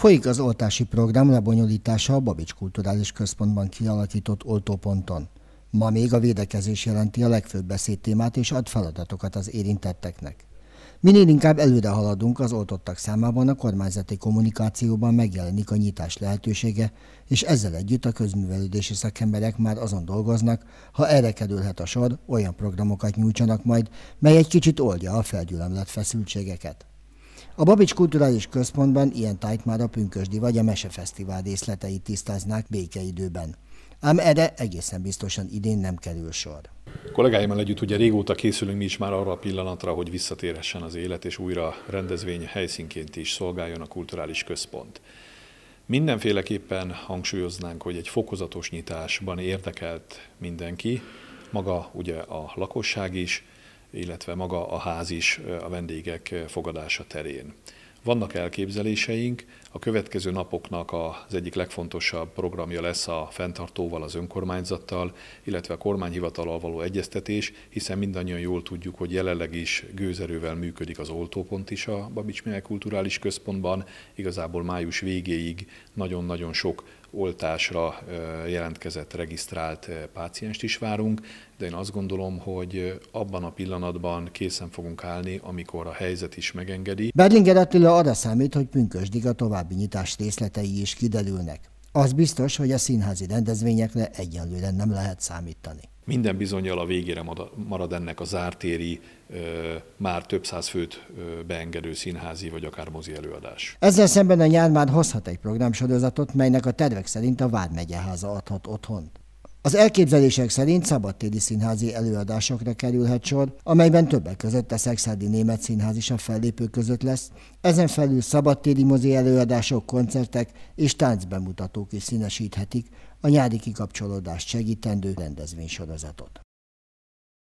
Folyik az oltási program lebonyolítása a Babics Kulturális Központban kialakított oltóponton. Ma még a védekezés jelenti a legfőbb beszédtémát és ad feladatokat az érintetteknek. Minél inkább előre haladunk az oltottak számában, a kormányzati kommunikációban megjelenik a nyitás lehetősége, és ezzel együtt a közművelődési szakemberek már azon dolgoznak, ha erre kerülhet a sor, olyan programokat nyújtsanak majd, mely egy kicsit oldja a felgyülemlett feszültségeket. A Babics Kulturális Központban ilyen tájt már a Pünkösdi vagy a Mesefesztivál részleteit tisztáznák békeidőben. Ám erre egészen biztosan idén nem kerül sor. Kollégáimmal együtt ugye régóta készülünk mi is már arra a pillanatra, hogy visszatérhessen az élet, és újra rendezvény helyszínként is szolgáljon a kulturális központ. Mindenféleképpen hangsúlyoznánk, hogy egy fokozatos nyitásban érdekelt mindenki, maga ugye a lakosság is, illetve maga a ház is a vendégek fogadása terén. Vannak elképzeléseink, a következő napoknak az egyik legfontosabb programja lesz a fenntartóval, az önkormányzattal, illetve a kormányhivatalal való egyeztetés, hiszen mindannyian jól tudjuk, hogy jelenleg is gőzerővel működik az oltópont is a Babics Mihály Kulturális Központban. Igazából május végéig nagyon-nagyon sok oltásra jelentkezett, regisztrált pácienst is várunk, de én azt gondolom, hogy abban a pillanatban készen fogunk állni, amikor a helyzet is megengedi. Berlinger Attila arra számít, hogy pünkösdig a további nyitás részletei is kiderülnek. Az biztos, hogy a színházi rendezvényekre egyenlően nem lehet számítani. Minden bizonyal a végére marad ennek a zártéri, már több száz főt beengedő színházi vagy akár mozi előadás. Ezzel szemben a nyár már hozhat egy programsorozatot, melynek a tervek szerint a Vármegyeháza adhat otthont. Az elképzelések szerint szabadtéri színházi előadásokra kerülhet sor, amelyben többek között a Szexádi Német Színház is a fellépők között lesz, ezen felül szabadtéri mozi előadások, koncertek és táncbemutatók is színesíthetik a nyári kikapcsolódást segítendő rendezvénysorozatot.